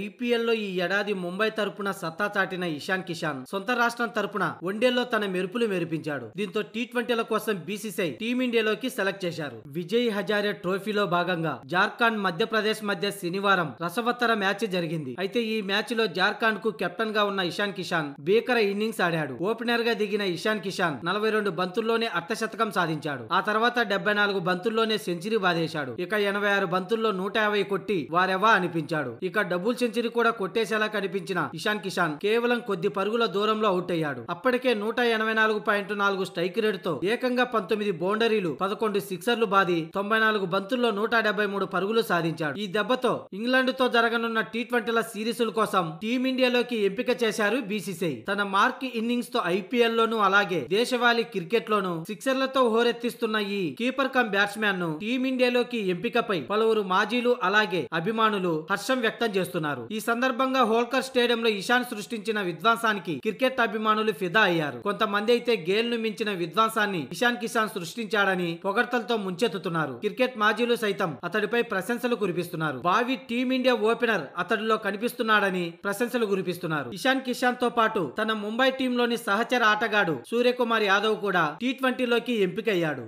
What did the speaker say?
ఐపీఎల్లో ఈ ఏడాది ముంబై తరపున సత్తా చాటిన ఇషాన్ కిషాన్ సొంత రాష్ట్రం తరపున వన్డేలో తన మెరుపులు మెరిపించాడు దీంతో టీ ట్వంటీల కోసం బీసీసీఐ టీమిండియాలోకి సెలెక్ట్ చేశారు విజయ్ హజారే ట్రోఫీలో భాగంగా జార్ఖండ్ మధ్యప్రదేశ్ మధ్య శనివారం రసవత్తర మ్యాచ్ జరిగింది అయితే ఈ మ్యాచ్ లో జార్ఖండ్ కు కెప్టెన్ గా ఉన్న ఇషాన్ కిషాన్ భీకర ఇన్నింగ్స్ ఆడాడు ఓపెనర్ గా దిగిన ఇషాన్ కిషాన్ నలభై రెండు బంతుల్లోనే అర్ధశతకం సాధించాడు ఆ తర్వాత డెబ్బై నాలుగు బంతుల్లోనే సెంచరీ బాధేశాడు ఇక ఎనభై ఆరు బంతుల్లో నూట యాభై కొట్టి వారెవా అనిపించాడు ఇక డబుల్ సెంచరీ కూడా కొట్టేసేలా కనిపించిన ఇషాన్ కిషాన్ కేవలం కొద్ది పరుగుల దూరంలో అవుట్ అయ్యాడు అప్పటికే నూట ఎనభై నాలుగు పాయింట్ నాలుగు స్ట్రైక్ తో ఏకంగా పంతొమ్మిది బౌండరీలు పదకొండు సిక్సర్లు బాది తొంభై నాలుగు బంతుల్లో నూట డెబ్బై మూడు పరుగులు సాధించాడు ఈ దెబ్బతో ఇంగ్లాండ్ తో జరగనున్న టీ ట్వంటీల సిరీసుల కోసం టీమిండియాలోకి ఎంపిక చేశారు బీసీసీఐ తన మార్క్ ఇన్నింగ్స్ తో ఐపీఎల్ లోను అలాగే దేశవాళీ క్రికెట్ లోను సిక్సర్లతో హోరెత్తిస్తున్న ఈ కీపర్ కమ్ బ్యాట్స్మెన్ ను టీమిండియాలోకి ఎంపికపై పలువురు మాజీలు అలాగే అభిమానులు హర్షం వ్యక్తం చేస్తున్నారు అన్నారు ఈ సందర్భంగా హోల్కర్ స్టేడియంలో ఇషాన్ సృష్టించిన విధ్వంసానికి క్రికెట్ అభిమానులు ఫిదా అయ్యారు కొంతమంది అయితే గేల్ను మించిన విధ్వంసాన్ని ఇషాన్ కిషాన్ సృష్టించాడని పొగడ్తలతో ముంచెత్తుతున్నారు క్రికెట్ మాజీలు సైతం అతడిపై ప్రశంసలు కురిపిస్తున్నారు భావి టీమిండియా ఓపెనర్ అతడిలో కనిపిస్తున్నాడని ప్రశంసలు కురిపిస్తున్నారు ఇషాన్ కిషాన్ తో పాటు తన ముంబై టీంలోని సహచర ఆటగాడు సూర్యకుమార్ యాదవ్ కూడా టీ ట్వంటీలోకి ఎంపికయ్యాడు